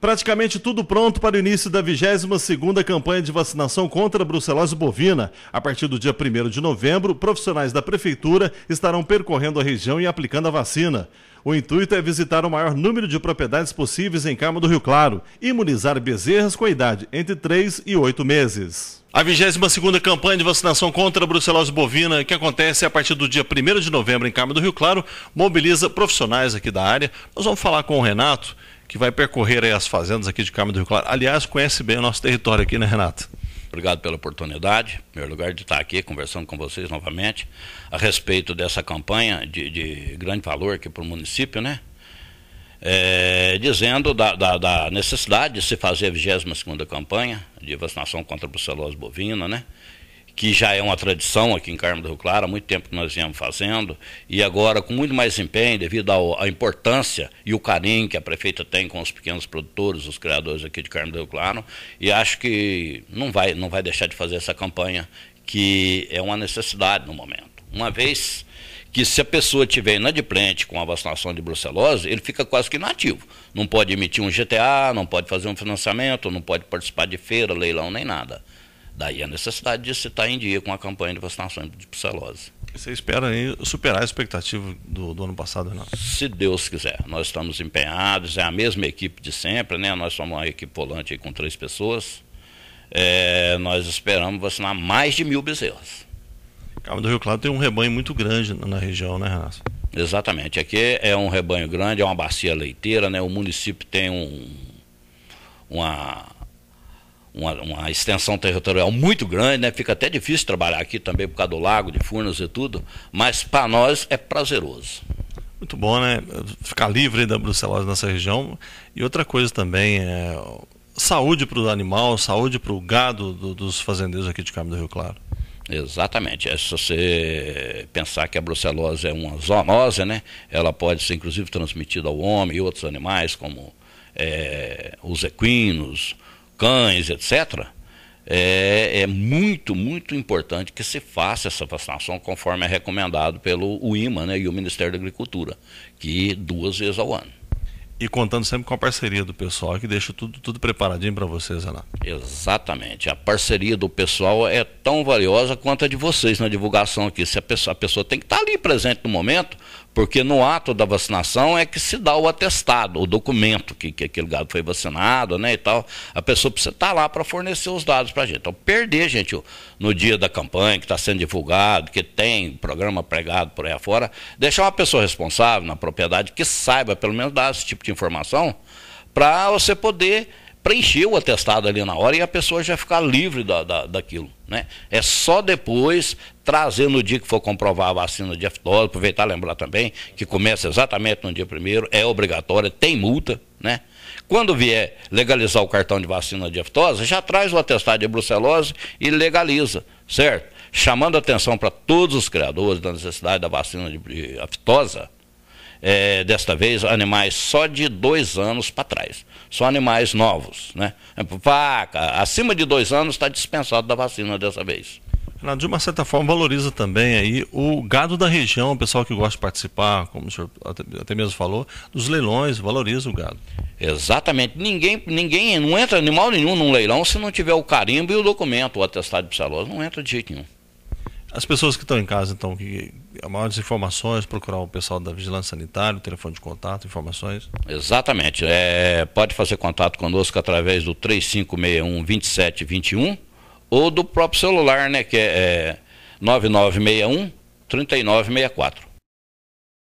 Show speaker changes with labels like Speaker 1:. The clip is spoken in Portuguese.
Speaker 1: Praticamente tudo pronto para o início da 22ª campanha de vacinação contra a brucelose bovina. A partir do dia 1 de novembro, profissionais da prefeitura estarão percorrendo a região e aplicando a vacina. O intuito é visitar o maior número de propriedades possíveis em Carmo do Rio Claro, imunizar bezerras com a idade entre 3 e 8 meses. A 22ª campanha de vacinação contra a brucelose bovina, que acontece a partir do dia 1 de novembro em Carmo do Rio Claro, mobiliza profissionais aqui da área. Nós vamos falar com o Renato que vai percorrer as fazendas aqui de Carmo do Rio Claro. Aliás, conhece bem o nosso território aqui, né, Renato? Obrigado pela
Speaker 2: oportunidade, em primeiro lugar, de estar aqui conversando com vocês novamente a respeito dessa campanha de, de grande valor aqui para o município, né? É, dizendo da, da, da, necessidade de se fazer a 22 campanha de vacinação contra a brucelose bovina, né? que já é uma tradição aqui em Carmo do Rio Claro, há muito tempo que nós viemos fazendo, e agora com muito mais empenho, devido à importância e o carinho que a prefeita tem com os pequenos produtores, os criadores aqui de Carmo do Rio Claro, e acho que não vai, não vai deixar de fazer essa campanha, que é uma necessidade no momento. Uma vez que se a pessoa tiver inadimplente com a vacinação de brucelose, ele fica quase que inativo. Não pode emitir um GTA, não pode fazer um financiamento, não pode participar de feira, leilão, nem nada. Daí a necessidade de se estar em dia com a campanha de vacinação de brucelose.
Speaker 1: Você espera aí superar a expectativa do, do ano passado, Renato? Né?
Speaker 2: Se Deus quiser. Nós estamos empenhados, é a mesma equipe de sempre, né? Nós somos uma equipe volante com três pessoas. É, nós esperamos vacinar
Speaker 1: mais de mil
Speaker 2: bezerros.
Speaker 1: Cabo do Rio Claro tem um rebanho muito grande na região, né, Renato?
Speaker 2: Exatamente. Aqui é um rebanho grande, é uma bacia leiteira, né? O município tem um, uma uma, uma, extensão territorial muito grande, né? Fica até difícil trabalhar aqui também por causa do lago, de Furnas e tudo, mas para nós é prazeroso.
Speaker 1: Muito bom, né? Ficar livre da brucelose nessa região. E outra coisa também é saúde para o animal, saúde para o gado do, dos fazendeiros aqui de Carmo do Rio Claro.
Speaker 2: Exatamente. É, se você pensar que a brucelose é uma zoonose, né? Ela pode ser inclusive transmitida ao homem e outros animais, como é, os equinos, cães, etc., é, é, muito, muito importante que se faça essa vacinação conforme é recomendado pelo IMA né, e o Ministério da Agricultura, que duas vezes ao ano. E contando sempre com a parceria do pessoal,
Speaker 1: que deixa tudo, tudo preparadinho para vocês, Renato.
Speaker 2: Exatamente. A parceria do pessoal é tão valiosa quanto a de vocês na divulgação aqui. Se a pessoa, a pessoa tem que estar tá ali presente no momento, porque no ato da vacinação é que se dá o atestado, o documento que, que aquele gado foi vacinado, né, e tal. A pessoa precisa estar tá lá para fornecer os dados para a gente. Então, perder, gente, no dia da campanha, que está sendo divulgado, que tem programa pregado por aí afora, deixar uma pessoa responsável na propriedade que saiba, pelo menos, dar esse tipo de informação, para você poder preencher o atestado ali na hora e a pessoa já ficar livre da, da, daquilo. Né? É só depois trazer no dia que for comprovar a vacina de aftose, aproveitar e lembrar também que começa exatamente no dia primeiro, é obrigatória, tem multa, né? Quando vier legalizar o cartão de vacina de aftosa, já traz o atestado de brucelose e legaliza, certo? Chamando atenção para todos os criadores da necessidade da vacina de aftosa, é, desta vez, animais só de dois anos para trás. Só animais novos, né? É, vaca, acima de dois anos está dispensado da vacina dessa
Speaker 1: vez. Renato, de uma certa forma, valoriza também aí o gado da região, o pessoal que gosta de participar, como o senhor até mesmo falou, dos leilões, valoriza o gado. Exatamente.
Speaker 2: Ninguém, ninguém não entra animal nenhum num leilão se não tiver o carimbo e o documento, o atestado de salão.
Speaker 1: Não entra de jeito nenhum. As pessoas que estão em casa, então, que maiores informações, procurar o pessoal da Vigilância Sanitária, o telefone de contato, informações.
Speaker 2: Exatamente. É, pode fazer contato conosco através do 3561-2721 ou do próprio
Speaker 1: celular, né, que é, é 9961 3964.